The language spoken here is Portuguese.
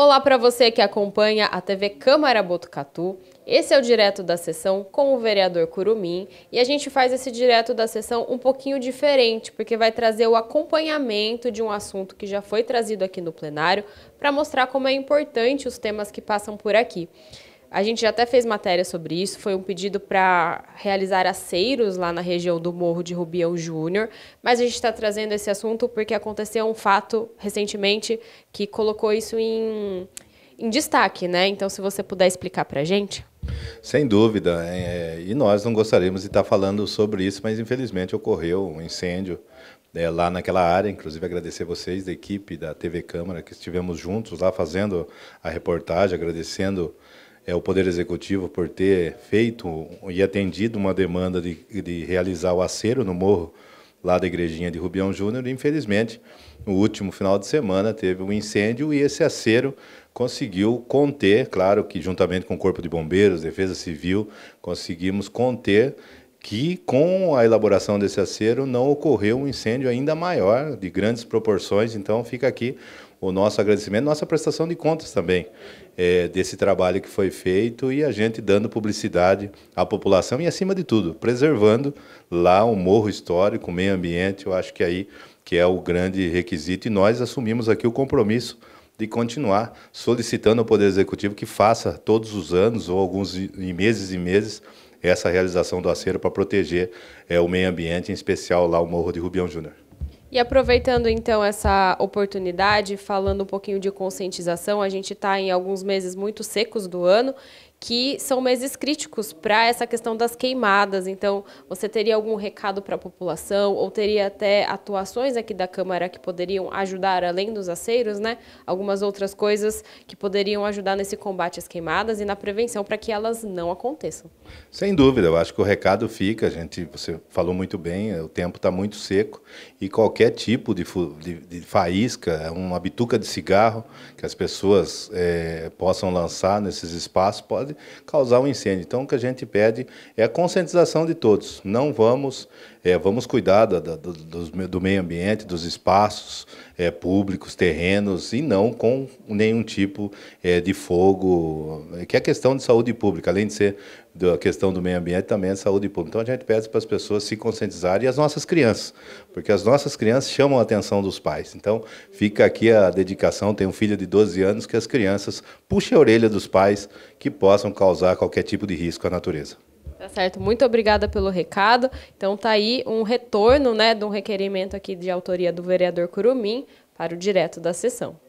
Olá para você que acompanha a TV Câmara Botucatu. Esse é o direto da sessão com o vereador Curumim e a gente faz esse direto da sessão um pouquinho diferente, porque vai trazer o acompanhamento de um assunto que já foi trazido aqui no plenário para mostrar como é importante os temas que passam por aqui. A gente já até fez matéria sobre isso, foi um pedido para realizar aceiros lá na região do Morro de Rubião Júnior, mas a gente está trazendo esse assunto porque aconteceu um fato recentemente que colocou isso em, em destaque, né? Então, se você puder explicar para a gente. Sem dúvida, é, é, e nós não gostaríamos de estar tá falando sobre isso, mas infelizmente ocorreu um incêndio é, lá naquela área. Inclusive, agradecer vocês da equipe da TV Câmara que estivemos juntos lá fazendo a reportagem, agradecendo é, o Poder Executivo por ter feito e atendido uma demanda de, de realizar o acero no morro lá da igrejinha de Rubião Júnior. Infelizmente, no último final de semana teve um incêndio e esse acero conseguiu conter, claro que juntamente com o Corpo de Bombeiros, Defesa Civil, conseguimos conter que com a elaboração desse acero não ocorreu um incêndio ainda maior, de grandes proporções. Então fica aqui o nosso agradecimento, nossa prestação de contas também é, desse trabalho que foi feito e a gente dando publicidade à população e, acima de tudo, preservando lá o morro histórico, o meio ambiente, eu acho que é aí que é o grande requisito e nós assumimos aqui o compromisso de continuar solicitando ao Poder Executivo que faça todos os anos ou alguns meses e meses essa realização do acervo para proteger é, o meio ambiente, em especial lá o Morro de Rubião Júnior. E aproveitando então essa oportunidade, falando um pouquinho de conscientização, a gente está em alguns meses muito secos do ano que são meses críticos para essa questão das queimadas. Então, você teria algum recado para a população ou teria até atuações aqui da Câmara que poderiam ajudar, além dos aceiros, né? Algumas outras coisas que poderiam ajudar nesse combate às queimadas e na prevenção para que elas não aconteçam. Sem dúvida, eu acho que o recado fica, gente, você falou muito bem, é, o tempo está muito seco e qualquer tipo de, de, de, faísca, uma bituca de cigarro que as pessoas é, possam lançar nesses espaços pode pode causar um incêndio. Então, o que a gente pede é a conscientização de todos. Não vamos é, vamos cuidar do, do, meio ambiente, dos espaços é, públicos, terrenos, e não com nenhum tipo é, de fogo, é, que é questão de saúde pública, além de ser da questão do meio ambiente, também é saúde pública. Então a gente pede para as pessoas se conscientizarem e as nossas crianças, porque as nossas crianças chamam a atenção dos pais. Então fica aqui a dedicação, Tenho um filho de 12 anos, que as crianças puxem a orelha dos pais que possam causar qualquer tipo de risco à natureza. Tá certo, muito obrigada pelo recado. Então tá aí um retorno, né, de um requerimento aqui de autoria do vereador Curumim para o direto da sessão.